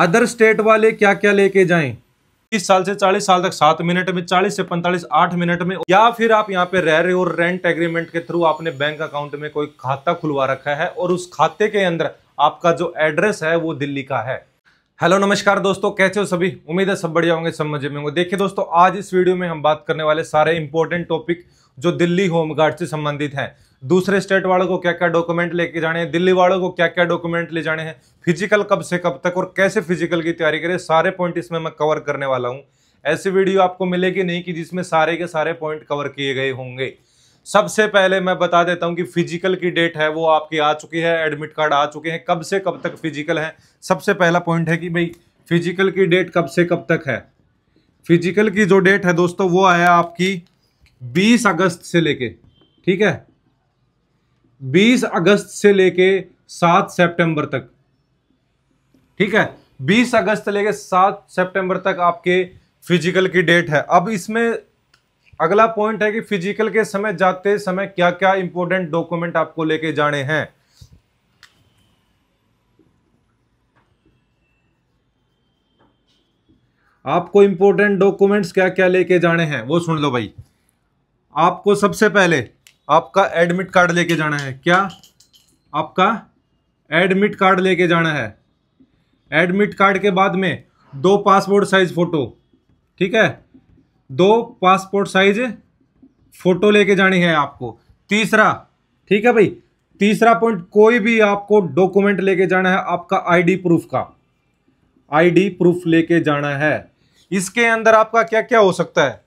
other state वाले क्या क्या लेके जाए तीस साल से चालीस साल तक सात मिनट में चालीस से पैंतालीस आठ मिनट में या फिर आप यहाँ पे रह रहे हो और रेंट एग्रीमेंट के थ्रू आपने बैंक अकाउंट में कोई खाता खुलवा रखा है और उस खाते के अंदर आपका जो एड्रेस है वो दिल्ली का है हेलो नमस्कार दोस्तों कैसे हो सभी उम्मीद है सब बढ़िया होंगे सब मजे में होंगे देखिए दोस्तों आज इस वीडियो में हम बात करने वाले सारे इंपॉर्टेंट टॉपिक जो दिल्ली होमगार्ड से संबंधित हैं दूसरे स्टेट वालों को क्या क्या डॉक्यूमेंट लेके जाने हैं दिल्ली वालों को क्या क्या डॉक्यूमेंट ले जाने हैं फिजिकल कब से कब तक और कैसे फिजिकल की तैयारी करें सारे पॉइंट इसमें मैं कवर करने वाला हूँ ऐसी वीडियो आपको मिलेगी नहीं कि जिसमें सारे के सारे पॉइंट कवर किए गए होंगे सबसे पहले मैं बता देता हूं कि फिजिकल की डेट है वो आपकी आ चुकी है एडमिट कार्ड आ चुके हैं कब से कब तक फिजिकल है सबसे पहला पॉइंट है कि भाई फिजिकल की डेट कब से कब तक है फिजिकल की जो डेट है दोस्तों वो आया आपकी 20 अगस्त से लेके ठीक है 20 अगस्त से लेके 7 सितंबर तक ठीक है 20 अगस्त लेके 7 सितंबर तक आपके फिजिकल की डेट है अब इसमें अगला पॉइंट है कि फिजिकल के समय जाते समय क्या क्या इंपॉर्टेंट डॉक्यूमेंट आपको लेके जाने हैं आपको इंपॉर्टेंट डॉक्यूमेंट्स क्या क्या लेके जाने हैं वो सुन लो भाई आपको सबसे पहले आपका एडमिट कार्ड लेके जाना है क्या आपका एडमिट कार्ड लेके जाना है एडमिट कार्ड के बाद में दो पासपोर्ट साइज फोटो ठीक है दो पासपोर्ट साइज फोटो लेके जानी है आपको तीसरा ठीक है भाई तीसरा पॉइंट कोई भी आपको डॉक्यूमेंट लेके जाना है आपका आईडी प्रूफ का आईडी प्रूफ लेके जाना है इसके अंदर आपका क्या क्या हो सकता है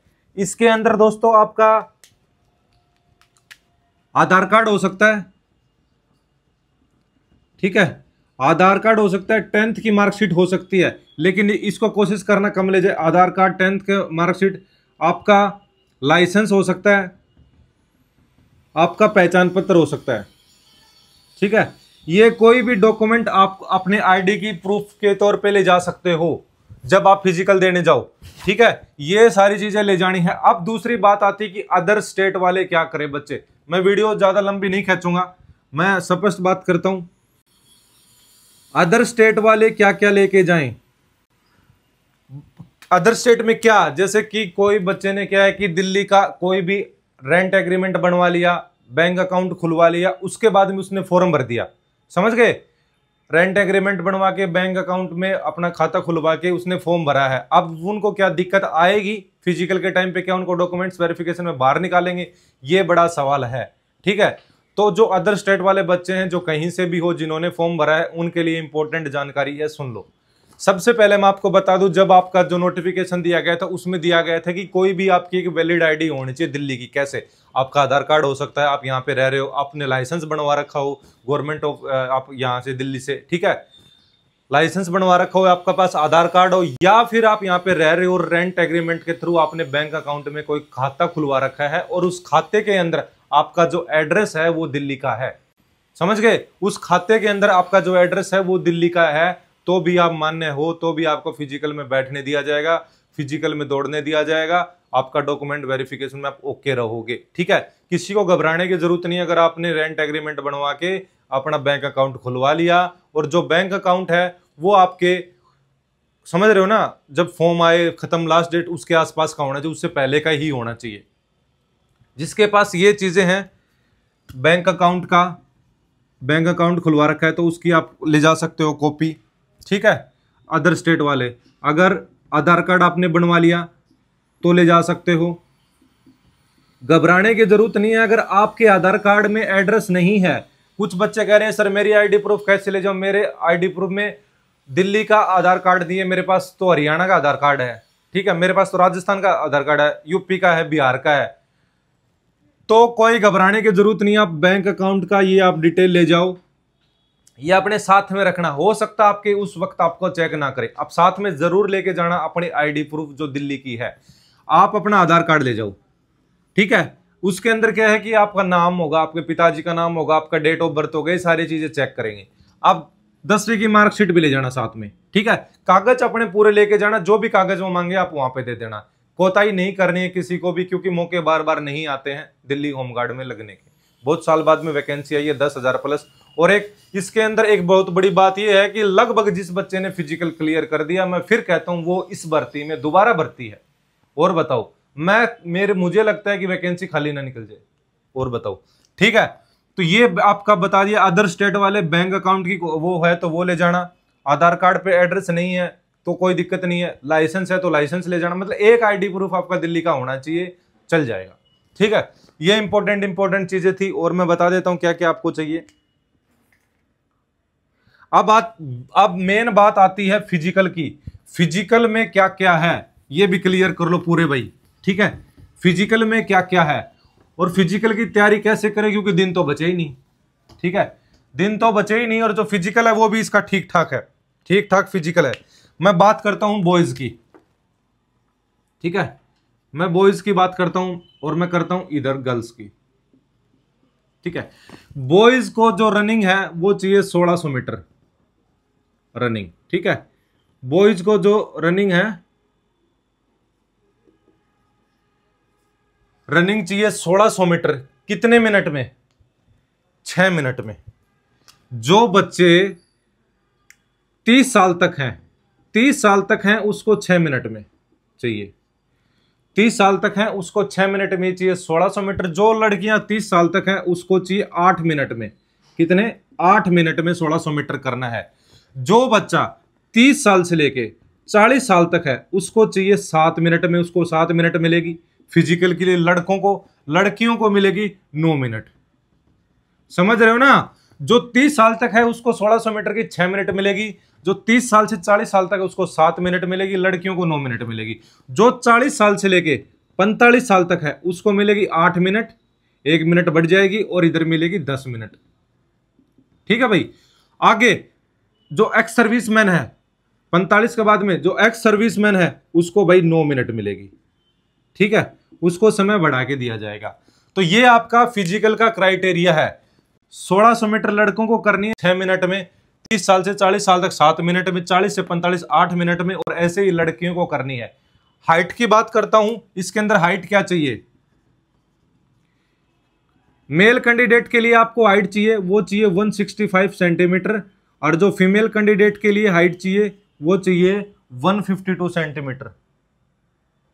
इसके अंदर दोस्तों आपका आधार कार्ड हो सकता है ठीक है आधार कार्ड हो सकता है टेंथ की मार्कशीट हो सकती है लेकिन इसको कोशिश करना कम ले जाए आधार कार्ड टेंथ के मार्कशीट आपका लाइसेंस हो सकता है आपका पहचान पत्र हो सकता है ठीक है ये कोई भी डॉक्यूमेंट आप अपने आईडी की प्रूफ के तौर पे ले जा सकते हो जब आप फिजिकल देने जाओ ठीक है ये सारी चीज़ें ले जानी है अब दूसरी बात आती है कि अदर स्टेट वाले क्या करें बच्चे मैं वीडियो ज़्यादा लंबी नहीं खेचूंगा मैं स्पष्ट बात करता हूं अदर स्टेट वाले क्या क्या लेके जाएं अदर स्टेट में क्या जैसे कि कोई बच्चे ने क्या है कि दिल्ली का कोई भी रेंट एग्रीमेंट बनवा लिया बैंक अकाउंट खुलवा लिया उसके बाद में उसने फॉर्म भर दिया समझ गए रेंट एग्रीमेंट बनवा के बैंक अकाउंट में अपना खाता खुलवा के उसने फॉर्म भरा है अब उनको क्या दिक्कत आएगी फिजिकल के टाइम पे क्या उनको डॉक्यूमेंट्स वेरिफिकेशन में बाहर निकालेंगे ये बड़ा सवाल है ठीक है तो जो अदर स्टेट वाले बच्चे हैं जो कहीं से भी हो जिन्होंने फॉर्म भरा है उनके लिए इंपॉर्टेंट जानकारी है सुन लो सबसे पहले मैं आपको बता दूं जब आपका जो नोटिफिकेशन दिया गया था उसमें दिया गया था कि कोई भी आपकी एक वैलिड आईडी होनी चाहिए दिल्ली की कैसे आपका आधार कार्ड हो सकता है आप यहाँ पे रह रहे हो आपने लाइसेंस बनवा रखा हो गवर्नमेंट ऑफ आप यहाँ से दिल्ली से ठीक है लाइसेंस बनवा रखा हो आपका पास आधार कार्ड हो या फिर आप यहाँ पे रह रहे हो रेंट एग्रीमेंट के थ्रू आपने बैंक अकाउंट में कोई खाता खुलवा रखा है और उस खाते के अंदर आपका जो एड्रेस है वो दिल्ली का है समझ गए उस खाते के अंदर आपका जो एड्रेस है वो दिल्ली का है तो भी आप मान्य हो तो भी आपको फिजिकल में बैठने दिया जाएगा फिजिकल में दौड़ने दिया जाएगा आपका डॉक्यूमेंट वेरिफिकेशन में आप ओके रहोगे ठीक है किसी को घबराने की जरूरत नहीं अगर आपने रेंट एग्रीमेंट बनवा के अपना बैंक अकाउंट खुलवा लिया और जो बैंक अकाउंट है वो आपके समझ रहे हो ना जब फॉर्म आए खत्म लास्ट डेट उसके आसपास का होना चाहिए उससे पहले का ही होना चाहिए जिसके पास ये चीज़ें हैं बैंक अकाउंट का बैंक अकाउंट खुलवा रखा है तो उसकी आप ले जा सकते हो कॉपी ठीक है अदर स्टेट वाले अगर आधार कार्ड आपने बनवा लिया तो ले जा सकते हो घबराने की जरूरत नहीं है अगर आपके आधार कार्ड में एड्रेस नहीं है कुछ बच्चे कह रहे हैं सर मेरी आईडी प्रूफ कैसे ले जाओ मेरे आईडी प्रूफ में दिल्ली का आधार कार्ड दिए मेरे पास तो हरियाणा का आधार कार्ड है ठीक है मेरे पास तो राजस्थान का आधार कार्ड है यूपी का है बिहार का है तो कोई घबराने की जरूरत नहीं आप बैंक अकाउंट का ये आप डिटेल ले जाओ ये अपने साथ में रखना हो सकता आपके उस वक्त आपको चेक ना करे आप साथ में जरूर लेके जाना अपनी आईडी प्रूफ जो दिल्ली की है आप अपना आधार कार्ड ले जाओ ठीक है उसके अंदर क्या है कि आपका नाम होगा आपके पिताजी का नाम होगा आपका डेट ऑफ बर्थ होगा ये सारी चीजें चेक करेंगे आप दसवीं की मार्कशीट भी ले जाना साथ में ठीक है कागज अपने पूरे लेके जाना जो भी कागज वो मांगे आप वहां पे दे देना कोताही नहीं करनी है किसी को भी क्योंकि मौके बार बार नहीं आते हैं दिल्ली होमगार्ड में लगने के बहुत साल बाद में वैकेंसी आई है दस हज़ार प्लस और एक इसके अंदर एक बहुत बड़ी बात यह है कि लगभग जिस बच्चे ने फिजिकल क्लियर कर दिया मैं फिर कहता हूं वो इस भर्ती में दोबारा भर्ती है और बताओ मैं मेरे मुझे लगता है कि वैकेंसी खाली ना निकल जाए और बताओ ठीक है तो ये आपका बता दिया अदर स्टेट वाले बैंक अकाउंट की वो है तो वो ले जाना आधार कार्ड पे एड्रेस नहीं है तो कोई दिक्कत नहीं है लाइसेंस है तो लाइसेंस ले जाना मतलब एक आईडी प्रूफ आपका दिल्ली का होना चाहिए चल जाएगा ठीक है ये इंपॉर्टेंट इंपॉर्टेंट चीजें थी और मैं बता देता हूं क्या क्या आपको चाहिए अब बात अब मेन बात आती है फिजिकल की फिजिकल में क्या क्या है ये भी क्लियर कर लो पूरे भाई ठीक है फिजिकल में क्या क्या है और फिजिकल की तैयारी कैसे करें क्योंकि दिन तो बचे ही नहीं ठीक है दिन तो बचे ही नहीं और जो फिजिकल है वो भी इसका ठीक ठाक है ठीक ठाक फिजिकल है मैं बात करता हूं बॉयज की ठीक है मैं बॉयज की बात करता हूं और मैं करता हूं इधर गर्ल्स की ठीक है बॉयज को जो रनिंग है वो चाहिए 1600 मीटर रनिंग ठीक है बॉयज को जो रनिंग है रनिंग चाहिए 1600 मीटर कितने मिनट में छह मिनट में जो बच्चे तीस साल तक हैं तीस साल तक हैं उसको छह मिनट में चाहिए तीस साल तक है उसको छह मिनट में चाहिए सोलह सौ मीटर जो लड़कियां तीस साल तक है उसको चाहिए आठ मिनट में कितने आठ मिनट में सोलह सौ मीटर करना है जो बच्चा तीस साल से लेके चालीस साल तक है उसको चाहिए सात मिनट में उसको सात मिनट मिलेगी फिजिकल के लिए लड़कों को लड़कियों को मिलेगी नौ मिनट समझ रहे हो ना जो तीस साल तक है उसको सोलह सौ मीटर की छह मिनट मिलेगी जो तीस साल से चालीस साल तक है उसको सात मिनट मिलेगी लड़कियों को नौ मिनट मिलेगी जो चालीस साल से लेके पैंतालीस साल तक है उसको मिलेगी आठ मिनट एक मिनट बढ़ जाएगी और इधर मिलेगी दस मिनट ठीक है भाई आगे जो एक्स मैन है पैंतालीस के बाद में जो एक्स मैन है उसको भाई नौ मिनट मिलेगी ठीक है उसको समय बढ़ा के दिया जाएगा तो ये आपका फिजिकल का क्राइटेरिया है 1600 मीटर लड़कों को करनी है छह मिनट में तीस साल से चालीस साल तक सात मिनट में चालीस से पैंतालीस आठ मिनट में और ऐसे ही लड़कियों को करनी है हाइट की बात करता हूं इसके अंदर हाइट क्या चाहिए मेल कैंडिडेट के लिए आपको हाइट चाहिए वो चाहिए 165 सेंटीमीटर और जो फीमेल कैंडिडेट के लिए हाइट चाहिए वो चाहिए 152 सेंटीमीटर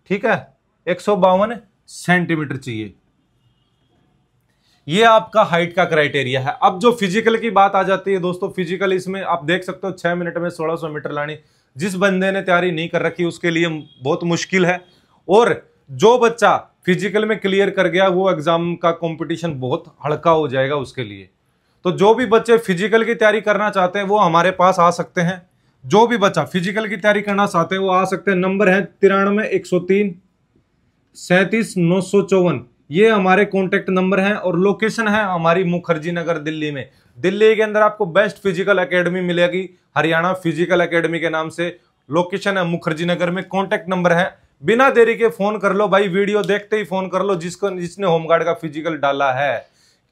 ठीक है एक सेंटीमीटर चाहिए ये आपका हाइट का क्राइटेरिया है अब जो फिजिकल की बात आ जाती है दोस्तों फिजिकल इसमें आप देख सकते हो छह मिनट में 1600 मीटर लानी जिस बंदे ने तैयारी नहीं कर रखी उसके लिए बहुत मुश्किल है और जो बच्चा फिजिकल में क्लियर कर गया वो एग्ज़ाम का कंपटीशन बहुत हड़का हो जाएगा उसके लिए तो जो भी बच्चे फिजिकल की तैयारी करना चाहते हैं वो हमारे पास आ सकते हैं जो भी बच्चा फिजिकल की तैयारी करना चाहते हैं वो आ सकते हैं नंबर है तिरानवे एक सौ तीन सैंतीस नौ सौ चौवन ये हमारे कॉन्टेक्ट नंबर हैं और लोकेशन है हमारी मुखर्जी नगर दिल्ली में दिल्ली के अंदर आपको बेस्ट फिजिकल अकेडमी मिलेगी हरियाणा फिजिकल अकेडमी के नाम से लोकेशन है मुखर्जी नगर में कॉन्टेक्ट नंबर है बिना देरी के फोन कर लो भाई वीडियो देखते ही फोन कर लो जिसको जिसने होमगार्ड का फिजिकल डाला है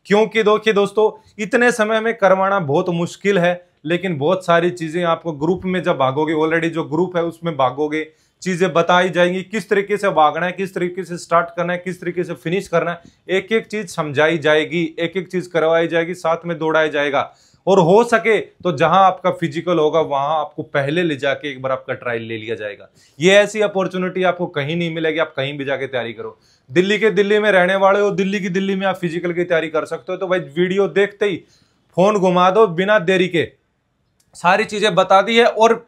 क्योंकि देखिए दोस्तों इतने समय में करवाना बहुत मुश्किल है लेकिन बहुत सारी चीज़ें आपको ग्रुप में जब भागोगे ऑलरेडी जो ग्रुप है उसमें भागोगे चीज़ें बताई जाएंगी किस तरीके से भागना है किस तरीके से स्टार्ट करना है किस तरीके से फिनिश करना है एक एक चीज़ समझाई जाएगी एक एक चीज़ करवाई जाएगी साथ में दौड़ाया जाएगा और हो सके तो जहां आपका फिजिकल होगा वहां आपको पहले ले जाके एक बार आपका ट्रायल ले लिया जाएगा ये ऐसी अपॉर्चुनिटी आपको कहीं नहीं मिलेगी आप कहीं भी जाके तैयारी करो दिल्ली के दिल्ली में रहने वाले हो दिल्ली की दिल्ली में आप फिजिकल की तैयारी कर सकते हो तो भाई वीडियो देखते ही फोन घुमा दो बिना देरी के सारी चीजें बता दी है और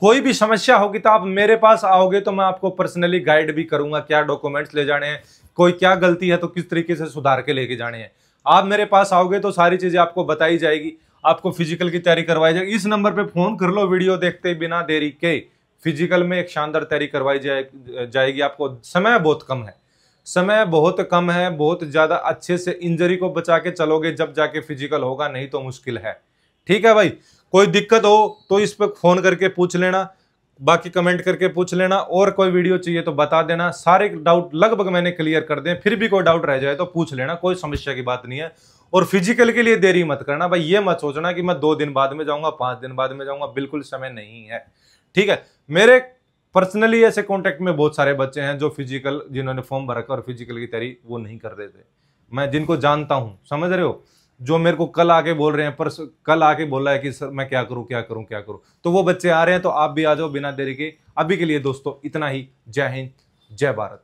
कोई भी समस्या होगी तो आप मेरे पास आओगे तो मैं आपको पर्सनली गाइड भी करूंगा क्या डॉक्यूमेंट्स ले जाने हैं कोई क्या गलती है तो किस तरीके से सुधार के लेके जाने हैं आप मेरे पास आओगे तो सारी चीज़ें आपको बताई जाएगी आपको फिजिकल की तैयारी करवाई जाएगी इस नंबर पर फोन कर लो वीडियो देखते बिना देरी के फिजिकल में एक शानदार तैयारी करवाई जाए जाएगी आपको समय बहुत कम है समय बहुत कम है बहुत ज़्यादा अच्छे से इंजरी को बचा के चलोगे जब जाके फिजिकल होगा नहीं तो मुश्किल है ठीक है भाई कोई दिक्कत हो तो इस पर फ़ोन करके पूछ लेना बाकी कमेंट करके पूछ लेना और कोई वीडियो चाहिए तो बता देना सारे डाउट लगभग मैंने क्लियर कर दें फिर भी कोई डाउट रह जाए तो पूछ लेना कोई समस्या की बात नहीं है और फिजिकल के लिए देरी मत करना भाई ये मत सोचना कि मैं दो दिन बाद में जाऊंगा पांच दिन बाद में जाऊंगा बिल्कुल समय नहीं है ठीक है मेरे पर्सनली ऐसे कॉन्टेक्ट में बहुत सारे बच्चे हैं जो फिजिकल जिन्होंने फॉर्म भर और फिजिकल की तैयारी वो नहीं कर रहे थे मैं जिनको जानता हूँ समझ रहे हो जो मेरे को कल आके बोल रहे हैं पर कल आके बोल रहा है कि सर मैं क्या करूं क्या करूं क्या करूं तो वो बच्चे आ रहे हैं तो आप भी आ जाओ बिना देरी के अभी के लिए दोस्तों इतना ही जय हिंद जय भारत